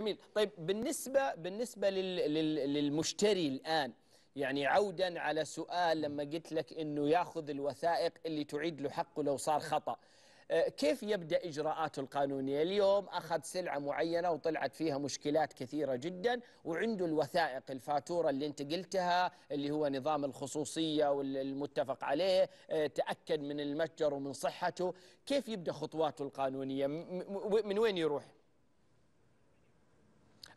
جميل طيب بالنسبة بالنسبة للمشتري الآن يعني عودا على سؤال لما قلت لك أنه يأخذ الوثائق اللي تعيد له حقه لو صار خطأ آه، كيف يبدأ إجراءاته القانونية اليوم أخذ سلعة معينة وطلعت فيها مشكلات كثيرة جدا وعنده الوثائق الفاتورة اللي أنت قلتها اللي هو نظام الخصوصية والمتفق عليه آه، تأكد من المتجر ومن صحته كيف يبدأ خطواته القانونية من وين يروح؟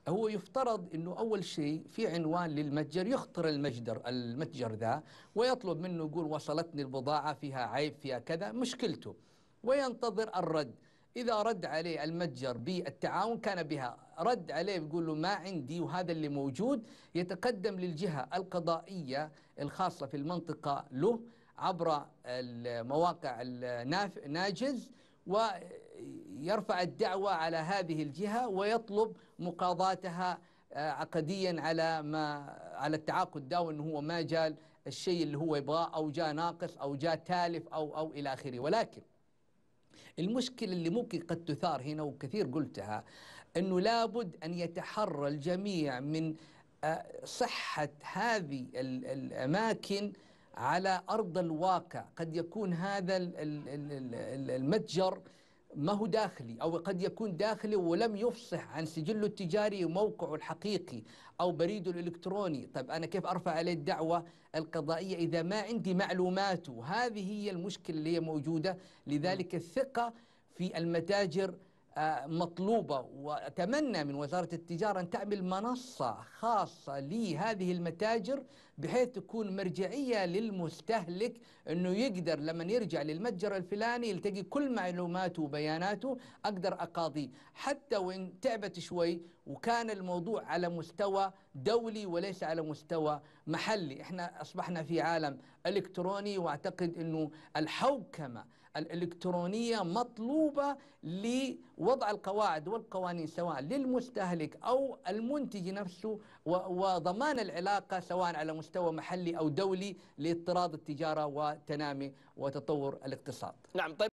هو يفترض انه اول شيء في عنوان للمتجر يخطر المتجر المتجر ذا ويطلب منه يقول وصلتني البضاعه فيها عيب فيها كذا مشكلته وينتظر الرد إذا رد عليه المتجر بالتعاون كان بها رد عليه بيقول له ما عندي وهذا اللي موجود يتقدم للجهة القضائية الخاصة في المنطقة له عبر المواقع الناجز و يرفع الدعوة على هذه الجهة ويطلب مقاضاتها آه، عقديا على ما على التعاقد ده وانه هو ما جال الشيء اللي هو يبغاه او جاء ناقص او جاء تالف او او الى اخره ولكن المشكله اللي ممكن قد تثار هنا وكثير قلتها انه لابد ان يتحرى الجميع من آه، صحه هذه الاماكن على ارض الواقع قد يكون هذا المتجر ما هو داخلي أو قد يكون داخلي ولم يفصح عن سجله التجاري وموقعه الحقيقي أو بريده الإلكتروني طيب أنا كيف أرفع عليه الدعوة القضائية إذا ما عندي معلوماته هذه هي المشكلة اللي هي موجودة لذلك الثقة في المتاجر مطلوبة وأتمنى من وزارة التجارة أن تعمل منصة خاصة لهذه المتاجر بحيث تكون مرجعية للمستهلك أنه يقدر لما يرجع للمتجر الفلاني يلتقي كل معلوماته وبياناته أقدر أقاضيه حتى وإن تعبت شوي وكان الموضوع على مستوى دولي وليس على مستوى محلي احنا أصبحنا في عالم إلكتروني وأعتقد أنه الحوكمة الإلكترونية مطلوبة لي وضع القواعد والقوانين سواء للمستهلك أو المنتج نفسه وضمان العلاقة سواء على مستوى محلي أو دولي لاضطراد التجارة وتنامي وتطور الاقتصاد نعم طيب